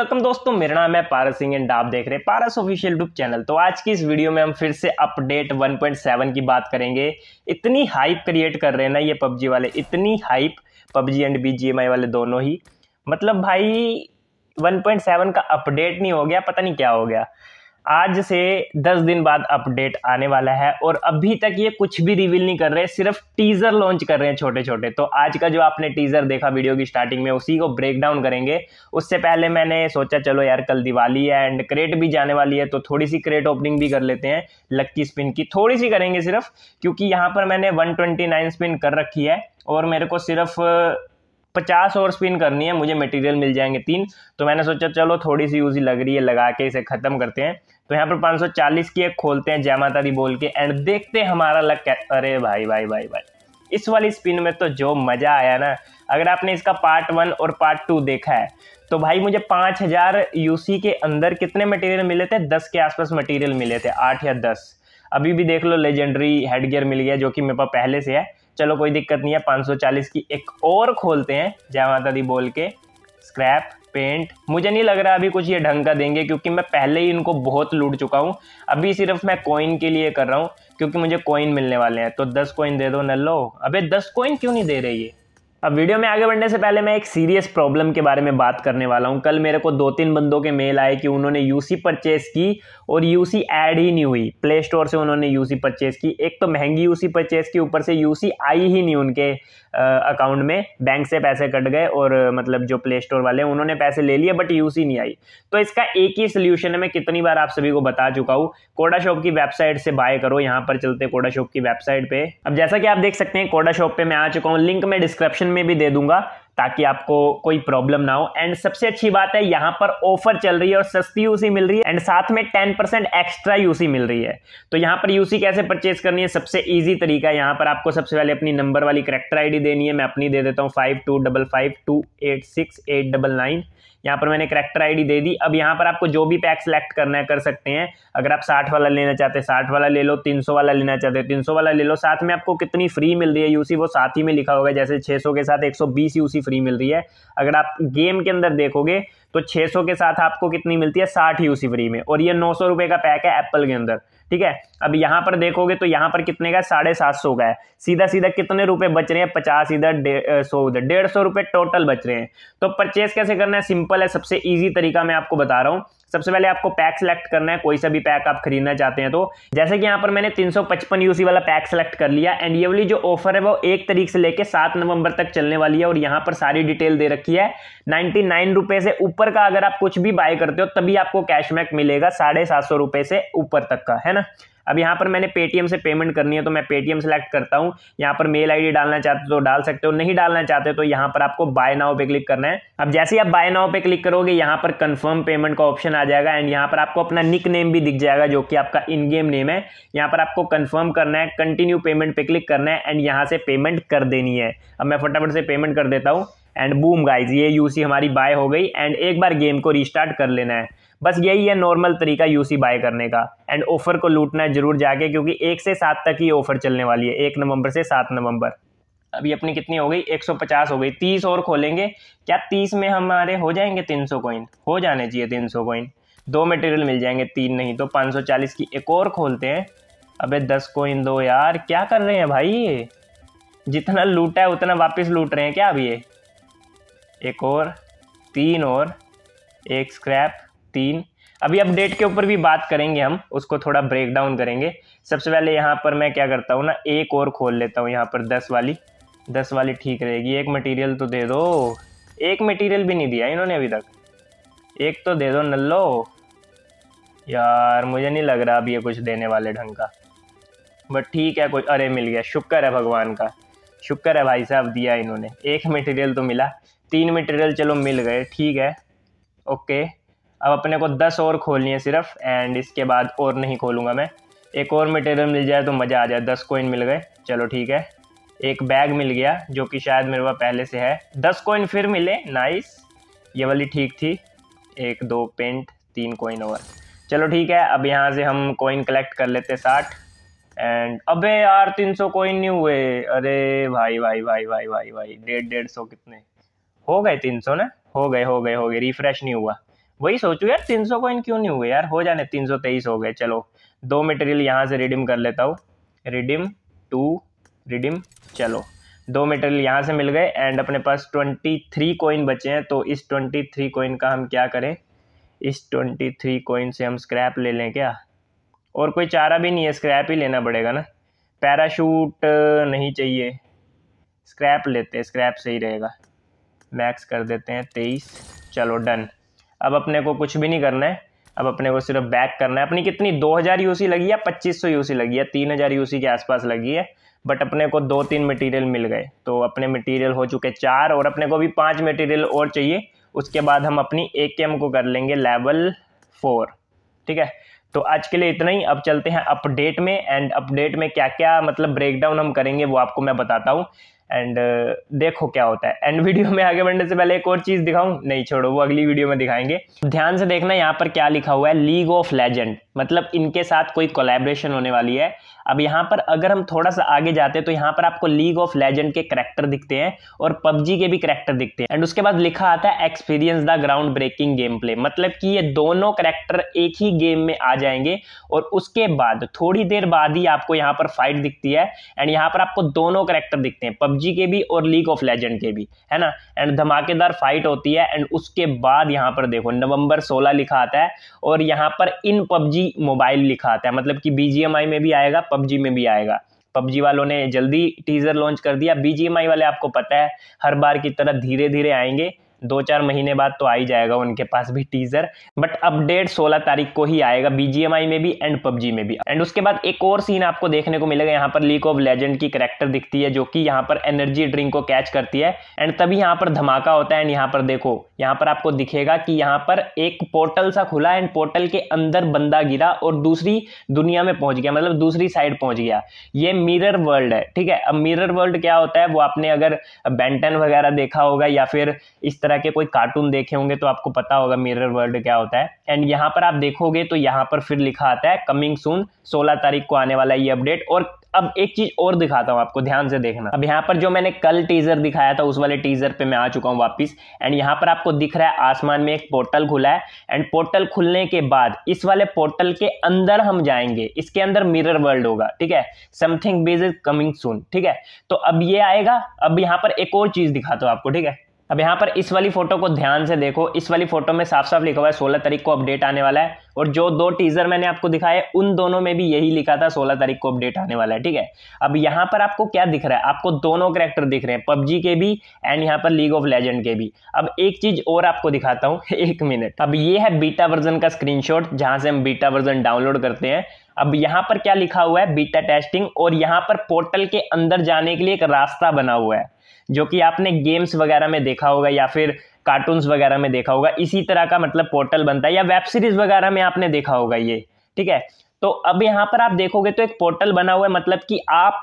welcome दोस्तों मेरा नाम है पारस सिंह एंड आप देख रहे हैं पारस ऑफिशियल यूट्यूब चैनल तो आज की इस वीडियो में हम फिर से अपडेट 1.7 की बात करेंगे इतनी हाइप क्रिएट कर रहे हैं ना ये पबजी वाले इतनी हाइप पबजी एंड बी वाले दोनों ही मतलब भाई 1.7 का अपडेट नहीं हो गया पता नहीं क्या हो गया आज से दस दिन बाद अपडेट आने वाला है और अभी तक ये कुछ भी रिवील नहीं कर रहे सिर्फ टीज़र लॉन्च कर रहे हैं छोटे छोटे तो आज का जो आपने टीज़र देखा वीडियो की स्टार्टिंग में उसी को ब्रेक डाउन करेंगे उससे पहले मैंने सोचा चलो यार कल दिवाली है एंड क्रेट भी जाने वाली है तो थोड़ी सी क्रेट ओपनिंग भी कर लेते हैं लक्की स्पिन की थोड़ी सी करेंगे सिर्फ क्योंकि यहाँ पर मैंने वन स्पिन कर रखी है और मेरे को सिर्फ पचास और स्पिन करनी है मुझे मटेरियल मिल जाएंगे तीन तो मैंने सोचा चलो थोड़ी सी यूजी लग रही है लगा के इसे ख़त्म करते हैं तो यहाँ पर 540 की एक खोलते हैं जय माता दी बोल के एंड देखते हैं हमारा लग क्या अरे भाई भाई भाई भाई इस वाली स्पिन में तो जो मज़ा आया ना अगर आपने इसका पार्ट वन और पार्ट टू देखा है तो भाई मुझे पाँच हज़ार यूसी के अंदर कितने मटेरियल मिले थे दस के आसपास मटेरियल मिले थे आठ या दस अभी भी देख लो लेजेंडरी हेडगियर मिल गया जो कि मेरे पास पहले से है चलो कोई दिक्कत नहीं है 540 की एक और खोलते हैं जय माता दी बोल के स्क्रैप पेंट मुझे नहीं लग रहा अभी कुछ ये ढंग का देंगे क्योंकि मैं पहले ही इनको बहुत लूट चुका हूँ अभी सिर्फ मैं कॉइन के लिए कर रहा हूँ क्योंकि मुझे कॉइन मिलने वाले हैं तो दस कॉइन दे दो नल्लो अबे दस कॉइन क्यों नहीं दे रही है अब वीडियो में आगे बढ़ने से पहले मैं एक सीरियस प्रॉब्लम के बारे में बात करने वाला हूँ कल मेरे को दो तीन बंदों के मेल आए कि उन्होंने यूसी परचेस की और यूसी ऐड ही नहीं हुई प्ले स्टोर से उन्होंने यूसी परचेस की एक तो महंगी यूसी परचेस की ऊपर से यूसी आई ही नहीं उनके अकाउंट में बैंक से पैसे कट गए और मतलब जो प्ले स्टोर वाले हैं उन्होंने पैसे ले लिए बट यूसी नहीं आई तो इसका एक ही सोल्यूशन है मैं कितनी बार आप सभी को बता चुका हूँ कोडा शॉप की वेबसाइट से बाय करो यहाँ पर चलते कोडा शॉप की वेबसाइट पर अब जैसा कि आप देख सकते हैं कोडा शॉप पर मैं आ चुका हूँ लिंक में डिस्क्रिप्शन में भी दे दूंगा ताकि आपको कोई प्रॉब्लम ना हो एंड सबसे अच्छी बात है यहाँ पर ऑफर चल रही है और सस्ती यूसी मिल रही है एंड साथ में टेन परसेंट एक्स्ट्रा यूसी मिल रही है तो यहाँ पर यूसी कैसे परचेज करनी है सबसे इजी तरीका है यहाँ पर आपको सबसे पहले अपनी नंबर वाली करेक्टर आईडी देनी है मैं अपनी दे देता हूँ five two double five two eight six eight double nine यहाँ पर मैंने करेक्टर आईडी दे दी अब यहाँ पर आपको जो भी पैक सेलेक्ट करना है कर सकते हैं अगर आप साठ वाला लेना चाहते हैं साठ वाला ले लो तीन सौ वाला लेना चाहते हो तीन सौ वाला ले लो साथ में आपको कितनी फ्री मिल रही है यूसी वो साथ ही में लिखा होगा जैसे छः सौ के साथ एक सौ बीस यूसी फ्री मिल रही है अगर आप गेम के अंदर देखोगे तो 600 के साथ आपको कितनी मिलती है साठ यूसी फ्री में और ये नौ सौ का पैक है एप्पल के अंदर ठीक है अब यहाँ पर देखोगे तो यहाँ पर कितने का साढ़े सात सौ का है सीधा सीधा कितने रुपए बच रहे हैं पचास इधर सौ उधर डेढ़ सौ रुपए टोटल बच रहे हैं तो परचेस कैसे करना है सिंपल है सबसे ईजी तरीका मैं आपको बता रहा हूँ सबसे पहले आपको पैक सेलेक्ट करना है कोई सा भी पैक आप खरीदना चाहते हैं तो जैसे कि यहाँ पर मैंने 355 यूसी वाला पैक सेलेक्ट कर लिया एंड ये वाली जो ऑफर है वो एक तरीक से लेकर सात नवंबर तक चलने वाली है और यहाँ पर सारी डिटेल दे रखी है नाइन्टी नाइन रुपए से ऊपर का अगर आप कुछ भी बाय करते हो तभी आपको कैशबैक मिलेगा साढ़े सात सौ रुपए से ऊपर तक का है ना अब यहाँ पर मैंने पेटीएम से पेमेंट करनी है तो मैं पेटीएम सेलेक्ट करता हूँ यहाँ पर मेल आईडी डालना चाहते हो तो डाल सकते हो नहीं डालना चाहते तो यहाँ पर आपको बाय नाव पे क्लिक करना है अब जैसे ही आप बाय नाव पे क्लिक करोगे यहाँ पर कंफर्म पेमेंट का ऑप्शन आ जाएगा एंड यहाँ पर आपको अपना निक नेम भी दिख जाएगा जो कि आपका इन गेम नेम है यहाँ पर आपको कन्फर्म करना है कंटिन्यू पेमेंट पे क्लिक करना है एंड यहाँ से पेमेंट कर देनी है अब मैं फटाफट से पेमेंट कर देता हूँ एंड बूम गाइज ये यूसी हमारी बाय हो गई एंड एक बार गेम को रिस्टार्ट कर लेना है बस यही है नॉर्मल तरीका यूसी बाय करने का एंड ऑफर को लूटना जरूर जाके क्योंकि एक से सात तक ही ऑफर चलने वाली है एक नवंबर से सात नवंबर अभी अपनी कितनी हो गई 150 हो गई 30 और खोलेंगे क्या 30 में हमारे हो जाएंगे 300 कॉइन हो जाने चाहिए 300 कॉइन दो मटेरियल मिल जाएंगे तीन नहीं तो 540 की एक और खोलते हैं अबे 10 कॉइन दो यार क्या कर रहे हैं भाई ये जितना लूटा है उतना वापस लूट रहे हैं क्या अभी ये एक और तीन और एक स्क्रैप तीन अभी अपडेट के ऊपर भी बात करेंगे हम उसको थोड़ा ब्रेक डाउन करेंगे सबसे पहले यहाँ पर मैं क्या करता हूँ ना एक और खोल लेता हूँ यहाँ पर दस वाली दस वाली ठीक रहेगी एक मटेरियल तो दे दो एक मटेरियल भी नहीं दिया इन्होंने अभी तक एक तो दे दो नल्लो यार मुझे नहीं लग रहा अब ये कुछ देने वाले ढंग का बट ठीक है कोई अरे मिल गया शुक्र है भगवान का शुक्र है भाई साहब दिया इन्होंने एक मटेरियल तो मिला तीन मटेरियल चलो मिल गए ठीक है ओके अब अपने को दस और खोलनी है सिर्फ एंड इसके बाद और नहीं खोलूँगा मैं एक और मटेरियल मिल जाए तो मज़ा आ जाए दस कोइन मिल गए चलो ठीक है एक बैग मिल गया जो कि शायद मेरे पास पहले से है दस कोइन फिर मिले नाइस ये वाली ठीक थी एक दो पेंट तीन कोइन और चलो ठीक है अब यहाँ से हम कोइन कलेक्ट कर लेते साठ एंड अबे यार तीन सौ कोइन नहीं हुए अरे भाई भाई भाई भाई भाई भाई डेढ़ डेढ़ सौ कितने हो गए तीन सौ ना हो गए हो गए हो गए रिफ्रेश नहीं हुआ वही सोचू यार तीन सौ कॉइन क्यों नहीं हुए यार हो जाने तीन सौ तेईस हो गए चलो दो मटेरियल यहाँ से रिडीम कर लेता हूँ रिडीम टू रिडीम चलो दो मटेरियल यहाँ से मिल गए एंड अपने पास ट्वेंटी थ्री कोइन बचे हैं तो इस ट्वेंटी थ्री कोइन का हम क्या करें इस ट्वेंटी थ्री कोइन से हम स्क्रैप ले लें क्या और कोई चारा भी नहीं है स्क्रैप ही लेना पड़ेगा ना पैराशूट नहीं चाहिए स्क्रैप लेते हैं स्क्रैप सही रहेगा मैक्स कर देते हैं तेईस चलो डन अब अपने को कुछ भी नहीं करना है अब अपने को सिर्फ बैक करना है अपनी कितनी 2000 यूसी लगी है 2500 यूसी लगी है 3000 यूसी के आसपास लगी है बट अपने को दो तीन मटेरियल मिल गए तो अपने मटेरियल हो चुके चार और अपने को भी पांच मटेरियल और चाहिए उसके बाद हम अपनी ए को कर लेंगे लेवल फोर ठीक है तो आज के लिए इतना ही अब चलते हैं अपडेट में एंड अपडेट में क्या क्या मतलब ब्रेकडाउन हम करेंगे वो आपको मैं बताता हूँ एंड uh, देखो क्या होता है एंड वीडियो में आगे बढ़ने से पहले एक और चीज़ दिखाऊं नहीं छोड़ो वो अगली वीडियो में दिखाएंगे ध्यान से देखना यहाँ पर क्या लिखा हुआ है लीग ऑफ लेजेंड मतलब इनके साथ कोई कोलेब्रेशन होने वाली है अब यहाँ पर अगर हम थोड़ा सा आगे जाते हैं तो यहाँ पर आपको लीग ऑफ लेजेंड के करेक्टर दिखते हैं और पबजी के भी करेक्टर दिखते हैं एंड उसके बाद लिखा आता है experience the ground breaking game play मतलब कि ये दोनों करेक्टर एक ही गेम में आ जाएंगे और उसके बाद थोड़ी देर बाद ही आपको यहाँ पर फाइट दिखती है एंड यहाँ पर आपको दोनों करेक्टर दिखते हैं पबजी पबजी के भी और लीग ऑफ लेजेंड के भी है ना एंड धमाकेदार फाइट होती है एंड उसके बाद यहाँ पर देखो नवंबर 16 लिखा आता है और यहाँ पर इन पबजी मोबाइल लिखा आता है मतलब कि बी में भी आएगा पबजी में भी आएगा पबजी वालों ने जल्दी टीज़र लॉन्च कर दिया बीजीएमआई वाले आपको पता है हर बार की तरह धीरे धीरे आएंगे दो चार महीने बाद तो आ ही जाएगा उनके पास भी टीजर बट अपडेट 16 तारीख को ही आएगा बीजीएमआई में भी एंड पबजी में भी एंड उसके बाद एक और सीन आपको देखने को मिलेगा यहाँ पर लीक ऑफ लेजेंड की करेक्टर दिखती है जो कि यहाँ पर एनर्जी ड्रिंक को कैच करती है एंड तभी यहाँ पर धमाका होता है एंड यहाँ पर देखो यहाँ पर आपको दिखेगा कि यहाँ पर एक पोर्टल सा खुला एंड पोर्टल के अंदर बंदा गिरा और दूसरी दुनिया में पहुंच गया मतलब दूसरी साइड पहुंच गया ये मिरर वर्ल्ड है ठीक है अब मिरर वर्ल्ड क्या होता है वो आपने अगर बैंटन वगैरह देखा होगा या फिर इस तरह तरह के कोई कार्टून देखे होंगे तो आपको पता होगा मिरर वर्ल्ड क्या होता है एंड यहाँ पर आप देखोगे तो यहाँ पर फिर लिखा आता है कमिंग सून सोलह तारीख को आने वाला ये अपडेट और अब एक चीज और दिखाता हूं आपको ध्यान से देखना अब यहां पर जो मैंने कल टीजर दिखाया था उस वाले टीजर पे मैं आ चुका हूं वापस एंड यहां पर आपको दिख रहा है आसमान में एक पोर्टल खुला है एंड पोर्टल खुलने के बाद इस वाले पोर्टल के अंदर हम जाएंगे इसके अंदर मिरर वर्ल्ड होगा ठीक है something big is coming soon ठीक है तो अब ये आएगा अब यहां पर एक और चीज दिखाता हूं आपको ठीक है अब यहाँ पर इस वाली फोटो को ध्यान से देखो इस वाली फोटो में साफ साफ लिखा हुआ है सोलह तारीख को अपडेट आने वाला है और जो दो टीजर मैंने आपको दिखाए उन दोनों में भी यही लिखा था सोलह तारीख को अपडेट आने वाला है ठीक है अब यहाँ पर आपको क्या दिख रहा है आपको दोनों करेक्टर दिख रहे हैं पबजी के भी एंड यहाँ पर लीग ऑफ लेजेंड के भी अब एक चीज और आपको दिखाता हूँ एक मिनट अब ये है बीटा वर्जन का स्क्रीन जहां से हम बीटा वर्जन डाउनलोड करते हैं अब यहां पर क्या लिखा हुआ है बीटा टेस्टिंग और यहां पर पोर्टल के अंदर जाने के लिए एक रास्ता बना हुआ है जो कि आपने गेम्स वगैरह में देखा होगा या फिर कार्टून्स वगैरह में देखा होगा इसी तरह का मतलब पोर्टल बनता है या वेब सीरीज वगैरह में आपने देखा होगा ये ठीक है तो अब यहाँ पर आप देखोगे तो एक पोर्टल बना हुआ है मतलब कि आप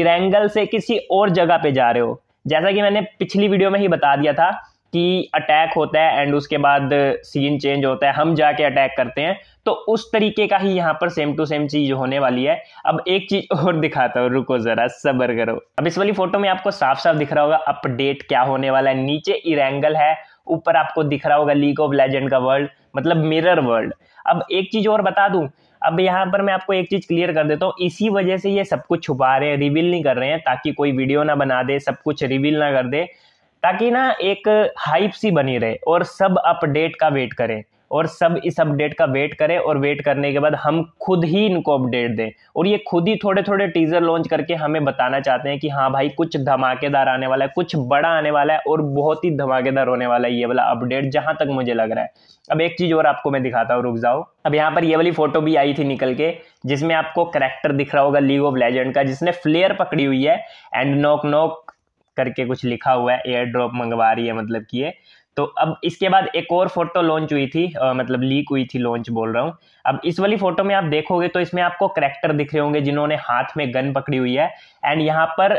इरेंगल से किसी और जगह पे जा रहे हो जैसा कि मैंने पिछली वीडियो में ही बता दिया था कि अटैक होता है एंड उसके बाद सीन चेंज होता है हम जाके अटैक करते हैं तो उस तरीके का ही यहाँ पर सेम टू सेम चीज़ होने वाली है अब एक चीज़ और दिखाता हूँ रुको ज़रा सबर करो अब इस वाली फोटो में आपको साफ साफ दिख रहा होगा अपडेट क्या होने वाला है नीचे इरेंगल है ऊपर आपको दिख रहा होगा लीग ऑफ लेजेंड का वर्ल्ड मतलब मिरर वर्ल्ड अब एक चीज़ और बता दू अब यहाँ पर मैं आपको एक चीज़ क्लियर कर देता हूँ इसी वजह से ये सब कुछ छुपा रहे हैं रिवील नहीं कर रहे हैं ताकि कोई वीडियो ना बना दे सब कुछ रिवील ना कर दे ताकि ना एक हाइप सी बनी रहे और सब अपडेट का वेट करें और सब इस अपडेट का वेट करें और वेट करने के बाद हम खुद ही इनको अपडेट दें और ये खुद ही थोड़े थोड़े टीज़र लॉन्च करके हमें बताना चाहते हैं कि हाँ भाई कुछ धमाकेदार आने वाला है कुछ बड़ा आने वाला है और बहुत ही धमाकेदार होने वाला है ये वाला अपडेट जहाँ तक मुझे लग रहा है अब एक चीज़ और आपको मैं दिखाता हूँ रुक जाओ अब यहाँ पर ये वाली फ़ोटो भी आई थी निकल के जिसमें आपको करेक्टर दिख रहा होगा लीग ऑफ लेजेंड का जिसने फ्लेयर पकड़ी हुई है एंड नोक नोक करके कुछ लिखा हुआ है एयर ड्रॉप मंगवा रही है मतलब कि ये तो अब इसके बाद एक और फोटो लॉन्च हुई थी आ, मतलब लीक हुई थी लॉन्च बोल रहा हूँ अब इस वाली फोटो में आप देखोगे तो इसमें आपको करेक्टर दिख रहे होंगे जिन्होंने हाथ में गन पकड़ी हुई है एंड यहाँ पर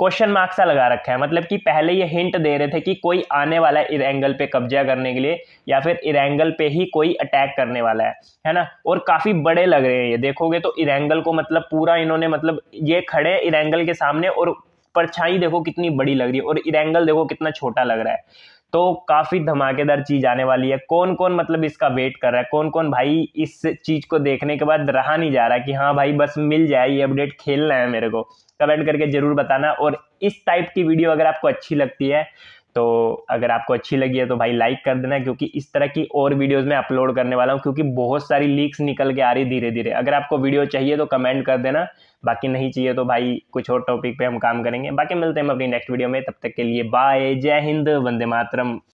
क्वेश्चन मार्क सा लगा रखा है मतलब कि पहले ये हिंट दे रहे थे कि कोई आने वाला है एंगल पे कब्जा करने के लिए या फिर एंगल पे ही कोई अटैक करने वाला है है ना और काफ़ी बड़े लग रहे हैं ये देखोगे तो एंगल को मतलब पूरा इन्होंने मतलब ये खड़े एंगल के सामने और परछाई देखो कितनी बड़ी लग रही है और इरेंगल देखो कितना छोटा लग रहा है तो काफ़ी धमाकेदार चीज़ आने वाली है कौन कौन मतलब इसका वेट कर रहा है कौन कौन भाई इस चीज़ को देखने के बाद रहा नहीं जा रहा कि हाँ भाई बस मिल जाए ये अपडेट खेलना है मेरे को कमेंट करके ज़रूर बताना और इस टाइप की वीडियो अगर आपको अच्छी लगती है तो अगर आपको अच्छी लगी है तो भाई लाइक कर देना क्योंकि इस तरह की और वीडियोस मैं अपलोड करने वाला हूँ क्योंकि बहुत सारी लीक्स निकल के आ रही धीरे धीरे अगर आपको वीडियो चाहिए तो कमेंट कर देना बाकी नहीं चाहिए तो भाई कुछ और टॉपिक पे हम काम करेंगे बाकी मिलते हैं हम अपनी नेक्स्ट वीडियो में तब तक के लिए बाय जय हिंद वंदे मातरम